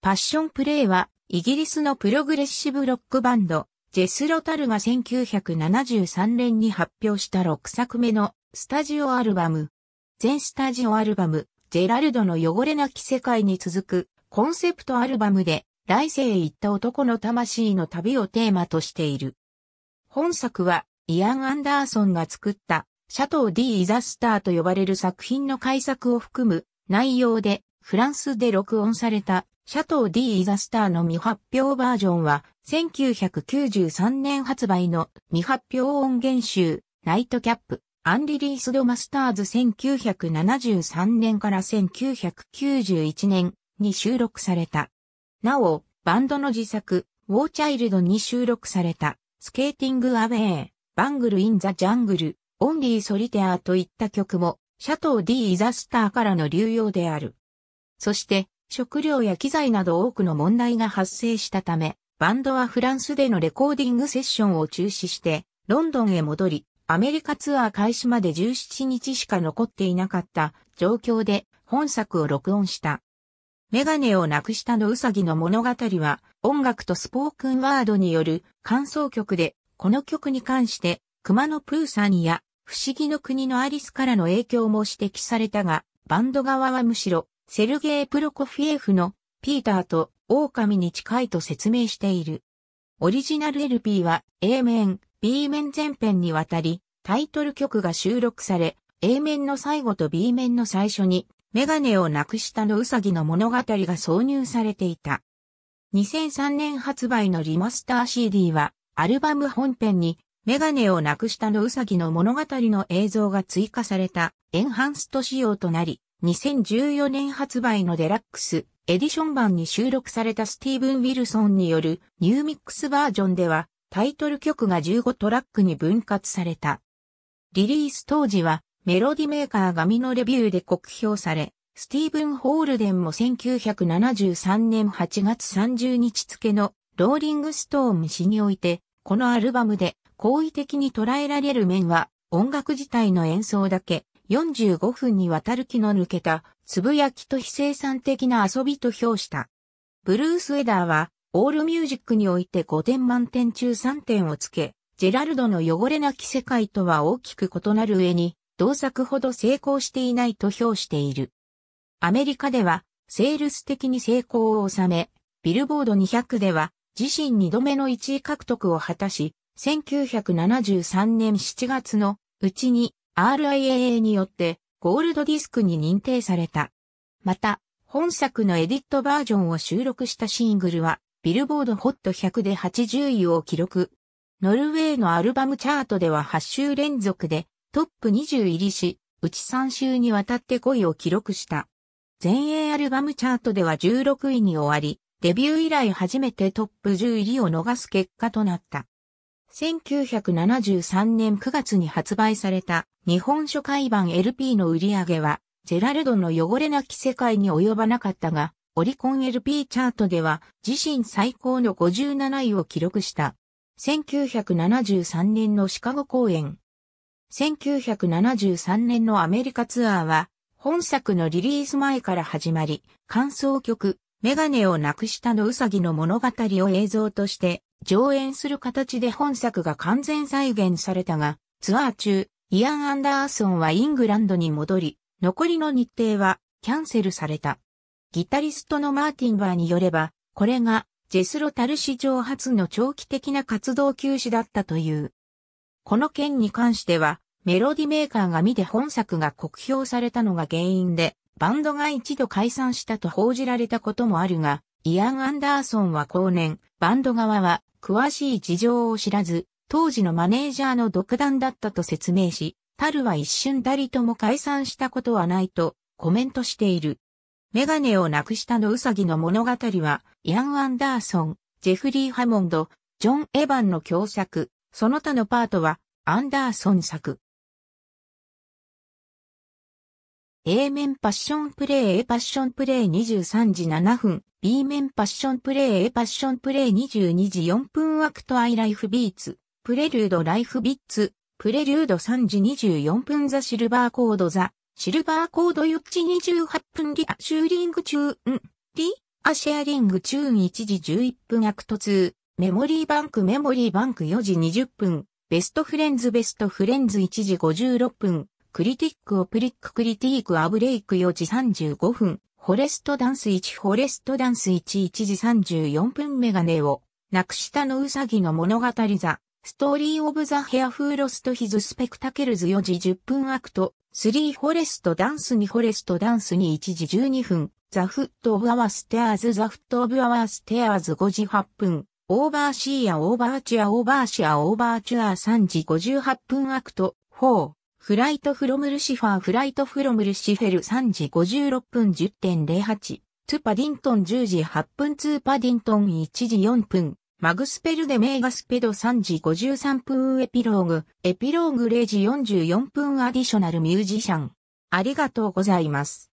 パッションプレイは、イギリスのプログレッシブロックバンド、ジェス・ロタルが1973年に発表した6作目のスタジオアルバム。全スタジオアルバム、ジェラルドの汚れなき世界に続くコンセプトアルバムで、来世へ行った男の魂の旅をテーマとしている。本作は、イアン・アンダーソンが作った、シャトー・ディ・イザ・スターと呼ばれる作品の改作を含む内容で、フランスで録音されたシャトー D イザスターの未発表バージョンは、1993年発売の未発表音源集、ナイトキャップ、アンリリースドマスターズ1973年から1991年に収録された。なお、バンドの自作、ウォーチャイルドに収録された、スケーティングアウェイ、バングルインザジャングル、オンリーソリテアといった曲も、シャトー D イザスターからの流用である。そして、食料や機材など多くの問題が発生したため、バンドはフランスでのレコーディングセッションを中止して、ロンドンへ戻り、アメリカツアー開始まで17日しか残っていなかった状況で本作を録音した。メガネをなくしたのウサギの物語は音楽とスポークンワードによる感想曲で、この曲に関して熊野プーさんや不思議の国のアリスからの影響も指摘されたが、バンド側はむしろセルゲイ・プロコフィエフのピーターと狼に近いと説明している。オリジナル LP は A 面、B 面前編にわたりタイトル曲が収録され、A 面の最後と B 面の最初にメガネをなくしたのウサギの物語が挿入されていた。2003年発売のリマスター CD はアルバム本編にメガネをなくしたのウサギの物語の映像が追加されたエンハンスト仕様となり、2014年発売のデラックスエディション版に収録されたスティーブン・ウィルソンによるニューミックスバージョンではタイトル曲が15トラックに分割された。リリース当時はメロディメーカーミのレビューで酷評され、スティーブン・ホールデンも1973年8月30日付のローリングストーン誌において、このアルバムで好意的に捉えられる面は音楽自体の演奏だけ45分にわたる気の抜けた、つぶやきと非生産的な遊びと評した。ブルース・ウェダーは、オールミュージックにおいて5点満点中3点をつけ、ジェラルドの汚れなき世界とは大きく異なる上に、同作ほど成功していないと評している。アメリカでは、セールス的に成功を収め、ビルボード200では、自身2度目の1位獲得を果たし、1973年7月のうちに RIAA によってゴールドディスクに認定された。また、本作のエディットバージョンを収録したシングルは、ビルボードホット100で80位を記録。ノルウェーのアルバムチャートでは8週連続でトップ20入りし、うち3週にわたって5位を記録した。前衛アルバムチャートでは16位に終わり、デビュー以来初めてトップ10入りを逃す結果となった。1973年9月に発売された日本書海版 LP の売り上げは、ジェラルドの汚れなき世界に及ばなかったが、オリコン LP チャートでは自身最高の57位を記録した。1973年のシカゴ公演。1973年のアメリカツアーは、本作のリリース前から始まり、感想曲、メガネをなくしたのうさぎの物語を映像として上演する形で本作が完全再現されたが、ツアー中、イアン・アンダーソンはイングランドに戻り、残りの日程はキャンセルされた。ギタリストのマーティンバーによれば、これがジェスロタル史上初の長期的な活動休止だったという。この件に関しては、メロディメーカーが見て本作が酷評されたのが原因で、バンドが一度解散したと報じられたこともあるが、イアン・アンダーソンは後年、バンド側は詳しい事情を知らず、当時のマネージャーの独断だったと説明し、タルは一瞬たりとも解散したことはないとコメントしている。メガネをなくしたのウサギの物語は、ヤン・アンダーソン、ジェフリー・ハモンド、ジョン・エヴァンの共作、その他のパートは、アンダーソン作。A 面パッションプレイ A パッションプレイ23時7分 B 面パッションプレイ A パッションプレイ22時4分アクトアイライフビーツプレリュードライフビッツプレリュード3時24分ザシルバーコードザシルバーコード4時28分リアシューリングーンリアシェアリングン1時11分アクト2メモリーバンクメモリーバンク4時20分ベストフレンズベストフレンズ1時56分クリティックオプリッククリティークアブレイク4時35分、フォレストダンス1フォレストダンス11時34分メガネを、なくしたのうさぎの物語ザ、ストーリーオブザヘアフーロストヒズスペクタケルズ4時10分アクト、3フォレストダンス2フォレストダンス2 1時12分、ザフットオブアワステアーズザフットオブアワステアーズ5時8分、オーバーシーアオーバーチュアオーバーシアオーバーチュア3時58分アクト、4、フライトフロムルシファーフライトフロムルシフェル3時56分10.08。トゥパディントン10時8分ツーパディントン1時4分。マグスペルでメーガスペド3時53分エピローグ。エピローグ0時44分アディショナルミュージシャン。ありがとうございます。